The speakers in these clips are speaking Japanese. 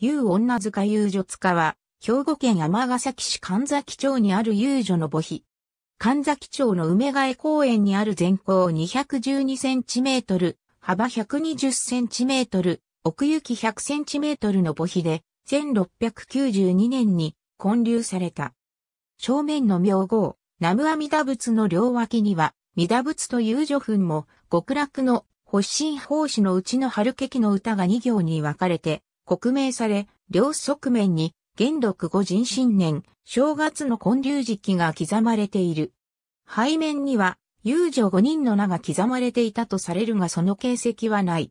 遊女塚遊女塚は、兵庫県尼崎市神崎町にある遊女の墓碑。神崎町の梅替公園にある全高 212cm、幅 120cm、奥行き 100cm の墓碑で、1692年に建立された。正面の名号、南無阿弥陀仏の両脇には、弥陀仏と遊女墳も、極楽の発信奉仕のうちの春劇の歌が2行に分かれて、刻名され、両側面に、元禄五人新年、正月の建立時期が刻まれている。背面には、遊女五人の名が刻まれていたとされるがその形跡はない。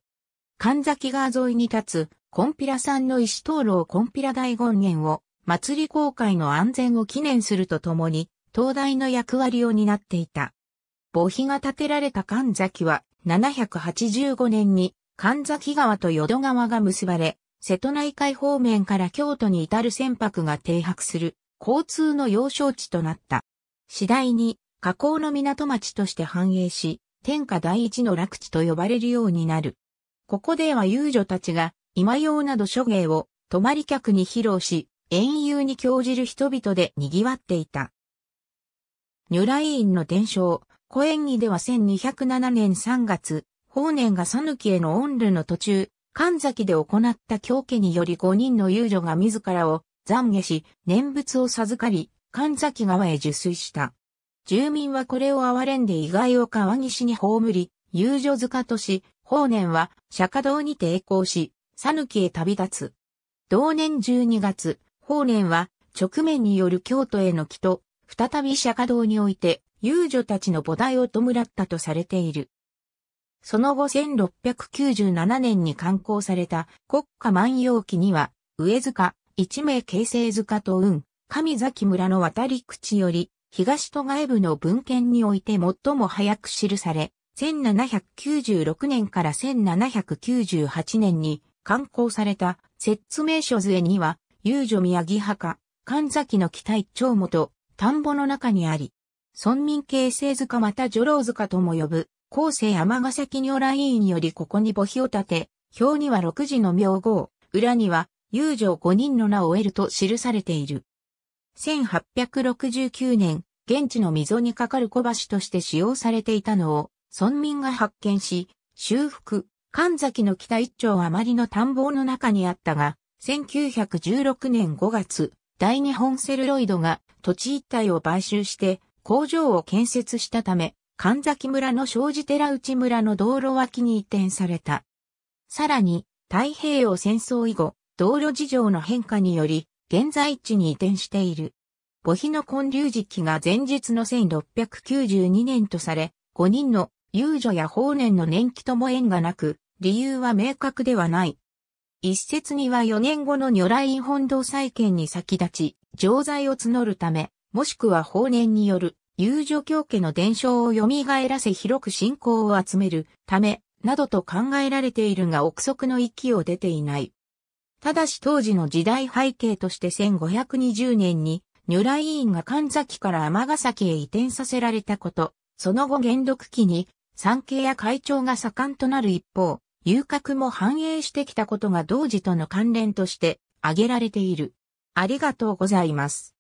神崎川沿いに立つ、コンピラ山の石灯籠コンピラ大権現を、祭り公開の安全を記念するとともに、灯台の役割を担っていた。墓碑が建てられた神崎は、785年に、神崎川と淀川が結ばれ、瀬戸内海方面から京都に至る船舶が停泊する交通の要衝地となった。次第に河口の港町として繁栄し、天下第一の楽地と呼ばれるようになる。ここでは遊女たちが今用など諸芸を泊まり客に披露し、遠遊に興じる人々で賑わっていた。如来院の伝承、古演技では1207年3月、法然が讃岐への御留の途中、神崎で行った教家により5人の遊女が自らを懺悔し、念仏を授かり、神崎川へ受水した。住民はこれを憐れんで意外を川岸に葬り、遊女塚とし、法年は釈迦堂に抵抗し、讃岐へ旅立つ。同年12月、法年は直面による京都への帰と、再び釈迦堂において、遊女たちの菩提を弔ったとされている。その後1697年に刊行された国家万葉記には、上塚、一名形成塚と運、上崎村の渡り口より、東都外部の文献において最も早く記され、1796年から1798年に刊行された説明書図絵には、遊女宮城墓、神崎の北一丁元、田んぼの中にあり、村民形成塚また女郎塚とも呼ぶ、後世天崎如来院によりここに墓碑を建て、表には六時の名号、裏には、遊女五人の名を得ると記されている。1869年、現地の溝にかかる小橋として使用されていたのを、村民が発見し、修復、神崎の北一丁余りの田んぼの中にあったが、1916年5月、大日本セルロイドが土地一帯を買収して工場を建設したため、神崎村の生寺寺内村の道路脇に移転された。さらに、太平洋戦争以後、道路事情の変化により、現在地に移転している。母碑の根流時期が前日の1692年とされ、5人の遊女や法年の年期とも縁がなく、理由は明確ではない。一説には4年後の如来本堂再建に先立ち、常在を募るため、もしくは法年による遊女教家の伝承を蘇らせ広く信仰を集めるため、などと考えられているが憶測の域を出ていない。ただし当時の時代背景として1520年に如来院が神崎から尼崎へ移転させられたこと、その後元禄期に産経や会長が盛んとなる一方、遊郭も繁栄してきたことが同時との関連として挙げられている。ありがとうございます。